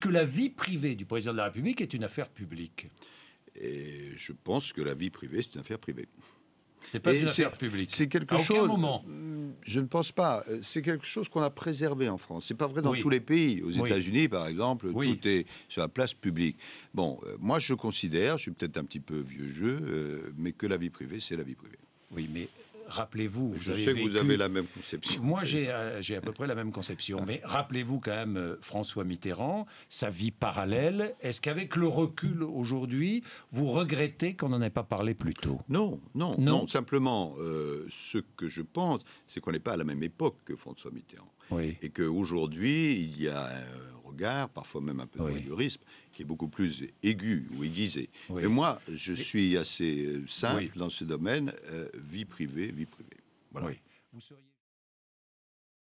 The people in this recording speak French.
que la vie privée du président de la République est une affaire publique. Et je pense que la vie privée, c'est une affaire privée. C'est pas une affaire publique. C'est quelque à chose. moment. Mm, je ne pense pas. Euh, c'est quelque chose qu'on a préservé en France. C'est pas vrai dans tous les pays. Aux États-Unis, par exemple, tout est sur la place publique. Bon, euh, moi, je considère, je suis peut-être un petit peu vieux jeu, euh, mais que la vie privée, c'est la vie privée. Oui, mais rappelez-vous. Je sais que vous avez la même conception. Moi, euh, j'ai à peu près la même conception. Mais rappelez-vous quand même euh, François Mitterrand, sa vie parallèle. Est-ce qu'avec le recul aujourd'hui, vous regrettez qu'on n'en ait pas parlé plus tôt non, non, non, Simplement, euh, ce que je pense, c'est qu'on n'est pas à la même époque que François Mitterrand. Oui. Et qu'aujourd'hui, il y a parfois même un peu de voyeurisme, qui est beaucoup plus aigu ou aiguisé. Oui. Et moi, je suis assez euh, simple dans ce domaine, euh, vie privée, vie privée. Voilà.